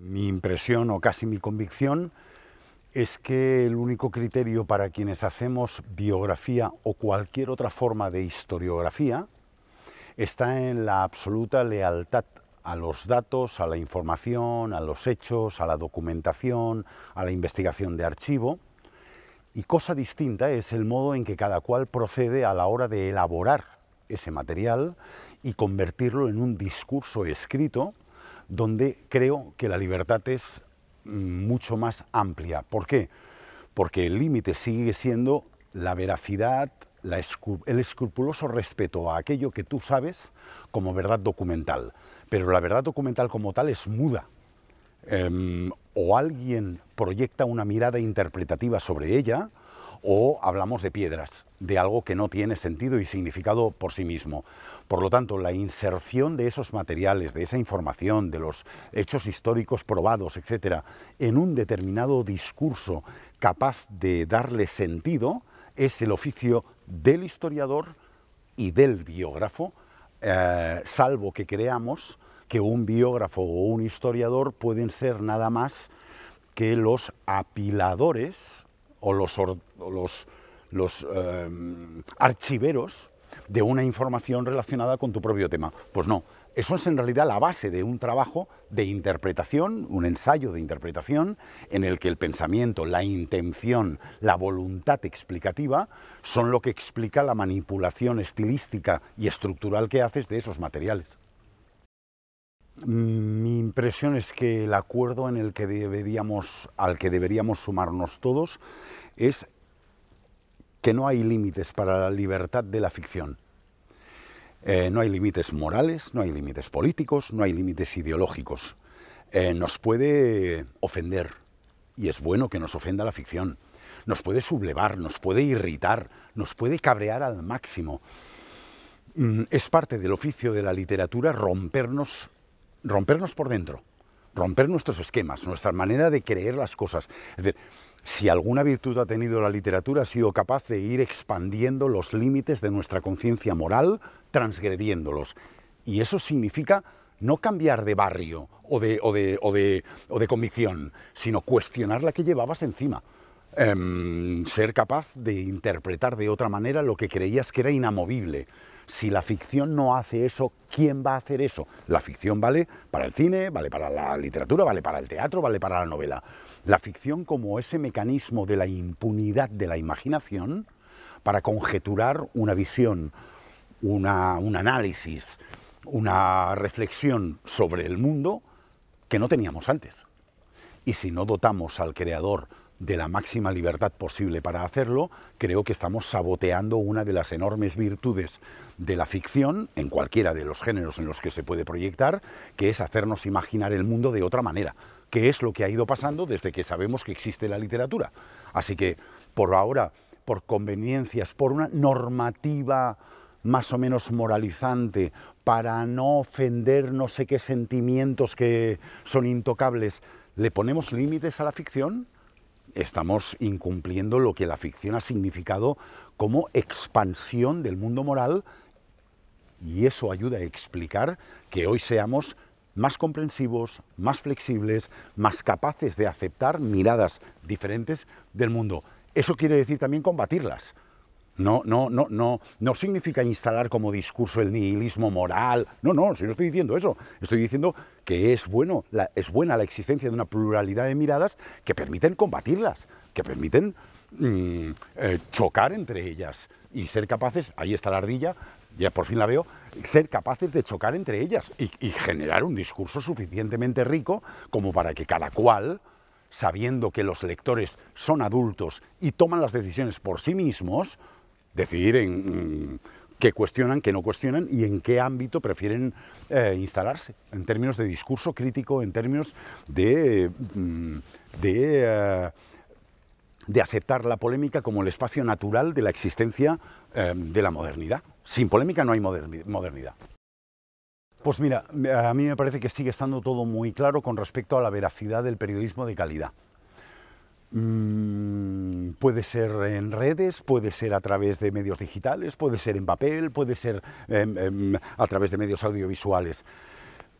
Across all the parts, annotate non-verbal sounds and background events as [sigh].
mi impresión o casi mi convicción es que el único criterio para quienes hacemos biografía o cualquier otra forma de historiografía está en la absoluta lealtad a los datos, a la información, a los hechos, a la documentación, a la investigación de archivo. Y cosa distinta es el modo en que cada cual procede a la hora de elaborar ese material y convertirlo en un discurso escrito donde creo que la libertad es mm, mucho más amplia. ¿Por qué? Porque el límite sigue siendo la veracidad, el escrupuloso respeto a aquello que tú sabes como verdad documental. Pero la verdad documental como tal es muda. Em, o alguien proyecta una mirada interpretativa sobre ella, o hablamos de piedras, de algo que no tiene sentido y significado por sí mismo. Por lo tanto, la inserción de esos materiales, de esa información, de los hechos históricos probados, etcétera, en un determinado discurso capaz de darle sentido, es el oficio del historiador y del biógrafo, eh, salvo que creamos que un biógrafo o un historiador pueden ser nada más que los apiladores o los, los, em, archiveros de una información relacionada con tu propio tema. Pues no, eso es en realidad la base de un trabajo de interpretación, un ensayo de interpretación, en el que el pensamiento, la intención, la voluntad explicativa son lo que explica la manipulación estilística y estructural que haces de esos materiales. Mm, mi impresión es que el acuerdo en el que deberíamos, al que deberíamos sumarnos todos es que no hay límites para la libertad de la ficción. Eh, no hay límites morales, no hay límites políticos, no hay límites ideológicos. Eh, nos puede ofender, y es bueno que nos ofenda la ficción. Nos puede sublevar, nos puede irritar, nos puede cabrear al máximo. Mm, es parte del oficio de la literatura rompernos rompernos por dentro, romper nuestros esquemas, nuestra manera de creer las cosas. Es decir, si alguna virtud ha tenido la literatura, ha sido capaz de ir expandiendo los límites de nuestra conciencia moral, transgrediéndolos. Y eso significa no cambiar de barrio o de, convicción, sino cuestionar la que llevabas encima. Em, ser capaz de interpretar de otra manera lo que creías que era inamovible. Si la ficción no hace eso, ¿quién va a hacer eso? La ficción vale para el cine, vale para la literatura, vale para el teatro, vale para la novela. La ficción como ese mecanismo de la impunidad de la imaginación para conjeturar una visión, un análisis, una reflexión sobre el mundo que no teníamos antes. Y si no dotamos al creador de la máxima libertad posible para hacerlo, creo que estamos saboteando una de las enormes virtudes de la ficción, en cualquiera de los géneros en los que se puede proyectar, que es hacernos imaginar el mundo de otra manera, que es lo que ha ido pasando desde que sabemos que existe la literatura. Así que, por ahora, por conveniencias, por una normativa más o menos moralizante, para no ofender no sé qué sentimientos que son intocables, ¿le ponemos límites a la ficción? estamos incumpliendo lo que la ficción ha significado como expansión del mundo moral y eso ayuda a explicar que hoy seamos más comprensivos, más flexibles, más capaces de aceptar miradas diferentes del mundo. Eso quiere decir también combatirlas, no, no, no, no, no significa instalar como discurso el nihilismo moral. No, no, si no estoy diciendo eso. Estoy diciendo que es bueno, la, es buena la existencia de una pluralidad de miradas que permiten combatirlas, que permiten mm, eh, chocar entre ellas y ser capaces, ahí está la ardilla, ya por fin la veo, ser capaces de chocar entre ellas y generar un discurso suficientemente rico como para que cada cual sabiendo que los lectores son adultos y toman las decisiones por sí mismos, decidir en mm, qué cuestionan, qué no cuestionan y en qué ámbito prefieren eh, instalarse, en términos de discurso crítico, en términos de, mm, eh, de, aceptar la polémica como el espacio natural de la existencia eh, de la modernidad. Sin polémica no hay modernidad. Pues mira, a mí me parece que sigue estando todo muy claro con respecto a la veracidad del periodismo de calidad. Mm, puede ser en redes, puede ser a través de medios digitales, puede ser en papel, puede ser em, em, a través de medios audiovisuales.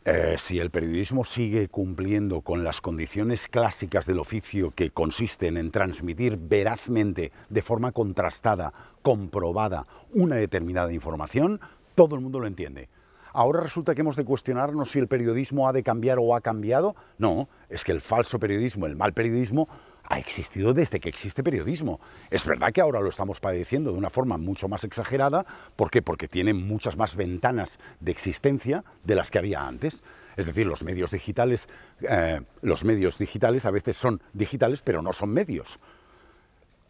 Eh, si el periodismo sigue cumpliendo con las condiciones clásicas del oficio que consisten en transmitir verazmente, de forma contrastada, comprobada, una determinada información, todo el mundo lo entiende. Ahora resulta que hemos de cuestionarnos si el periodismo ha de cambiar o ha cambiado. No, es que el falso periodismo, el mal periodismo, ha existido desde que existe periodismo. Es verdad que ahora lo estamos padeciendo de una forma mucho más exagerada. ¿Por qué? Porque tiene muchas más ventanas de existencia de las que había antes. Es decir, los medios digitales, eh, los medios digitales a veces son digitales, pero no son medios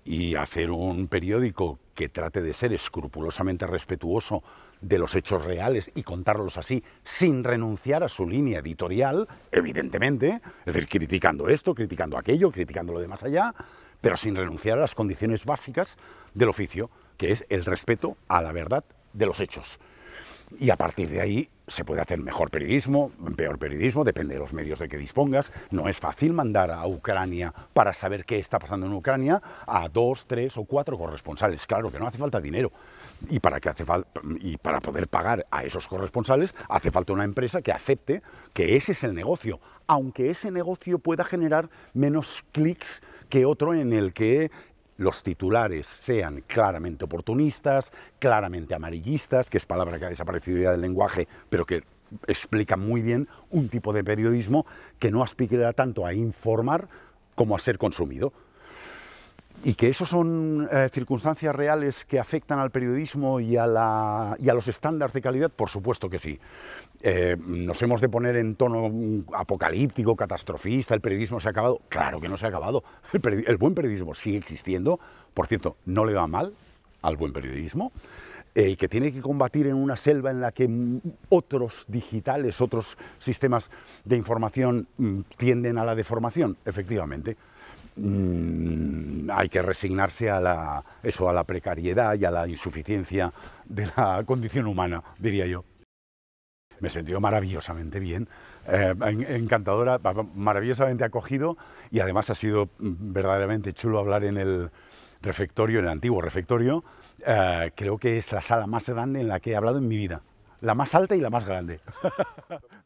y hacer un periódico que trate de ser escrupulosamente respetuoso de los hechos reales y contarlos así, sin renunciar a su línea editorial, evidentemente, es decir, criticando esto, criticando aquello, criticando lo de más allá, pero sin renunciar a las condiciones básicas del oficio, que es el respeto a la verdad de los hechos y a partir de ahí se puede hacer mejor periodismo, peor periodismo, depende de los medios de que dispongas. No es fácil mandar a Ucrania para saber qué está pasando en Ucrania a dos, tres o cuatro corresponsales. Claro que no hace falta dinero. Y para, que hace y para poder pagar a esos corresponsales hace falta una empresa que acepte que ese es el negocio, aunque ese negocio pueda generar menos clics que otro en el que los titulares sean claramente oportunistas, claramente amarillistas, que es palabra que ha desaparecido ya del lenguaje, pero que explica muy bien un tipo de periodismo que no aspira tanto a informar como a ser consumido y que eso son eh, circunstancias reales que afectan al periodismo y a, la, y a los estándares de calidad, por supuesto que sí. Eh, ¿Nos hemos de poner en tono apocalíptico, catastrofista, el periodismo se ha acabado? Claro que no se ha acabado. [laughs] El, buen periodismo sigue existiendo, por cierto, no le va mal al buen periodismo, y eh, que tiene que combatir en una selva en la que otros digitales, otros sistemas de información mm, tienden a la deformación, efectivamente. Mm, hay que resignarse a la, eso, a la precariedad y a la insuficiencia de la condición humana, diría yo. Me he sentido maravillosamente bien, eh, encantadora, maravillosamente acogido y además ha sido mm, verdaderamente chulo hablar en el refectorio, en el antiguo refectorio. Eh, creo que es la sala más grande en la que he hablado en mi vida, la más alta y la más grande. [laughs]